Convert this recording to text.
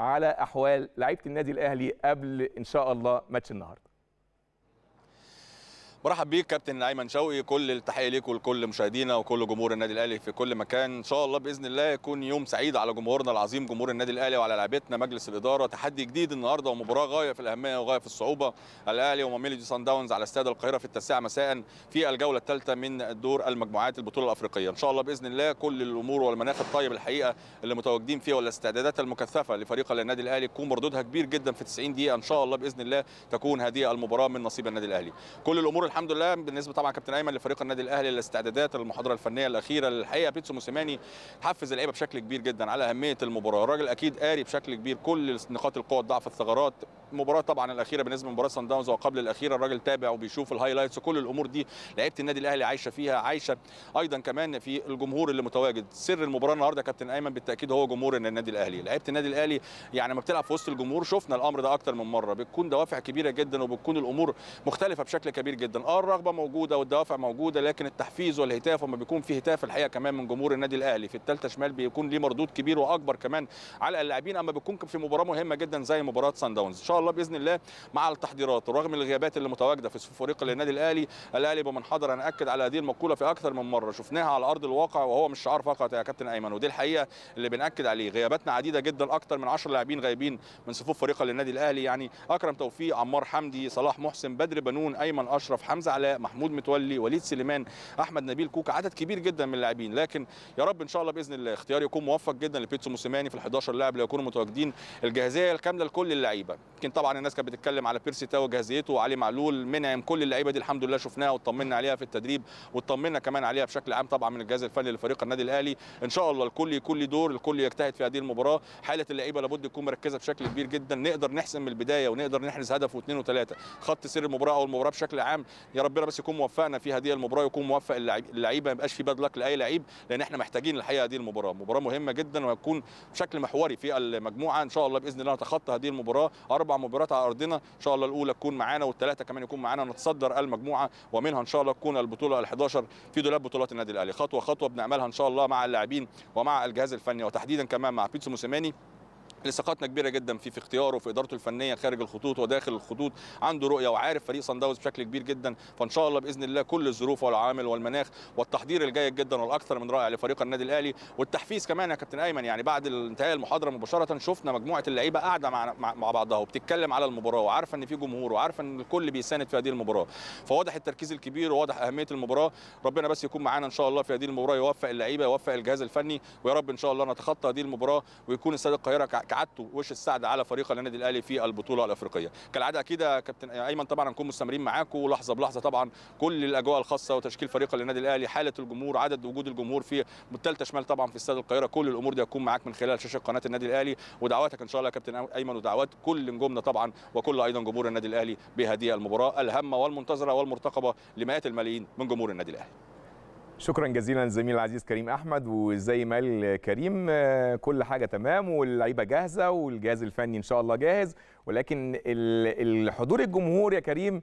على احوال لعيبه النادي الاهلي قبل ان شاء الله ماتش النهارده برحب بيك كابتن ايمن شوقي كل التحيه ليك ولكل مشاهدينا وكل جمهور النادي الاهلي في كل مكان ان شاء الله باذن الله يكون يوم سعيد على جمهورنا العظيم جمهور النادي الاهلي وعلى لعيبتنا مجلس الاداره تحدي جديد النهارده ومباراه غايه في الاهميه وغايه في الصعوبه الاهلي وميلودي سان داونز على استاد القاهره في التاسعه مساء في الجوله الثالثه من دور المجموعات البطوله الافريقيه ان شاء الله باذن الله كل الامور والمناخ الطيب الحقيقه اللي متواجدين فيه والاستعدادات المكثفه لفريق النادي الاهلي تكون مردودها كبير جدا في 90 دقيقه ان شاء الله باذن الله تكون هذه المباراه من نصيب النادي الاهلي كل الامور الحمد لله بالنسبه طبعا كابتن ايمن لفريق النادي الاهلي الاستعدادات المحاضره الفنيه الاخيره الحقيقه بيتسو موسيماني حفز اللعيبه بشكل كبير جدا على اهميه المباراه الراجل اكيد قاري بشكل كبير كل نقاط القوه ضعف الثغرات المباراه طبعا الاخيره بالنسبه لمباراه سان داونز وقبل الاخيره الراجل تابع وبيشوف الهايلايتس وكل الامور دي لعيبه النادي الاهلي عايشه فيها عايشه ايضا كمان في الجمهور اللي متواجد سر المباراه النهارده كابتن ايمن بالتاكيد هو جمهور النادي الاهلي لعيبه النادي الاهلي يعني لما بتلعب في وسط الجمهور شفنا الامر ده اكتر من مره بتكون دوافع كبيره جدا وبتكون الامور مختلفه بشكل كبير جدا اه الرغبه موجوده والدوافع موجوده لكن التحفيز والهتاف وما بيكون في هتاف الحقيقه كمان من جمهور النادي الاهلي في الثالثه شمال بيكون ليه مردود كبير واكبر كمان على اللاعبين اما بيكون في مباراه مهمه جدا زي مباراه سان داونز الله باذن الله مع التحضيرات رغم الغيابات اللي متواجده في فريق النادي الاهلي الاهلي حضر انا اكد على هذه المقوله في اكثر من مره شفناها على ارض الواقع وهو مش شعار فقط يا كابتن ايمن ودي الحقيقه اللي بناكد عليه غياباتنا عديده جدا اكثر من 10 لاعبين غايبين من صفوف فريق النادي الاهلي يعني اكرم توفيق عمار حمدي صلاح محسن بدر بنون ايمن اشرف حمزه علاء محمود متولي وليد سليمان احمد نبيل كوكا عدد كبير جدا من اللاعبين لكن يا رب ان شاء الله باذن الله اختيار يكون موفق جدا لبيتسو موسيماني في ال 11 لاعب اللي متواجدين الجاهزيه الكامله لكل اللعيبه لكن طبعا الناس كانت بتتكلم على بيرسي تاو جاهزيته وعلي معلول منعم كل اللعيبه دي الحمد لله شفناها واطمنا عليها في التدريب واطمنا كمان عليها بشكل عام طبعا من الجهاز الفني لفريق النادي الاهلي ان شاء الله الكل يكون له دور الكل يجتهد في هذه المباراه حاله اللعيبه لابد تكون مركزه بشكل كبير جدا نقدر نحسم من البدايه ونقدر نحرز هدف واثنين وثلاثه خط سير المباراه او المباراه بشكل عام يا ربنا بس يكون موفقنا في هذه المباراه يكون موفق اللعيبه ما يبقاش في باد لك لاي لعيب لان احنا محتاجين الحقيقه هذه المباراه مباراه مهمه جدا وهتكون بشكل محوري في المجموعه ان شاء الله باذن الله نتخطى هذه المباراه اربع مباريات على ارضنا ان شاء الله الاولى تكون معانا والثلاثه كمان يكون معانا نتصدر المجموعه ومنها ان شاء الله تكون البطوله ال11 في دولاب بطولات النادي الاهلي خطوه خطوه بنعملها ان شاء الله مع اللاعبين ومع الجهاز الفني وتحديدا كمان مع بيتسو موسيماني لصقاتنا كبيره جدا فيه في اختياره في ادارته الفنيه خارج الخطوط وداخل الخطوط عنده رؤيه وعارف فريق صن داونز بشكل كبير جدا فان شاء الله باذن الله كل الظروف والعوامل والمناخ والتحضير الجيد جدا والاكثر من رائع لفريق النادي الاهلي والتحفيز كمان يا كابتن ايمن يعني بعد انتهاء المحاضره مباشره شفنا مجموعه اللعيبه قاعده مع مع بعضها وبتتكلم على المباراه وعارفه ان في جمهور وعارفه ان الكل بيساند في هذه المباراه فواضح التركيز الكبير وواضح اهميه المباراه ربنا بس يكون معانا ان شاء الله في هذه المباراه يوفق اللعيبه يوفق الجهاز الفني ويا رب ان شاء الله نتخطى هذه المباراه ويكون استاد القاهره كعادته وش السعد على فريق النادي الاهلي في البطوله الافريقيه كالعاده كده كابتن ايمن طبعا هنكون مستمرين معاكم لحظه بلحظه طبعا كل الاجواء الخاصه وتشكيل فريق النادي الاهلي حاله الجمهور عدد وجود الجمهور في الثالثه شمال طبعا في استاد القاهره كل الامور دي هتكون معاك من خلال شاشه قناه النادي الاهلي ودعواتك ان شاء الله يا كابتن ايمن ودعوات كل نجومنا طبعا وكل ايضا جمهور النادي الاهلي بهذه المباراه الهامه والمنتظره والمرتقبه لمئات الملايين من جمهور النادي الاهلي شكرا جزيلا للزميل العزيز كريم احمد وزي ما قال كريم آه، كل حاجه تمام واللعيبه جاهزه والجهاز الفني ان شاء الله جاهز ولكن الحضور الجمهور يا كريم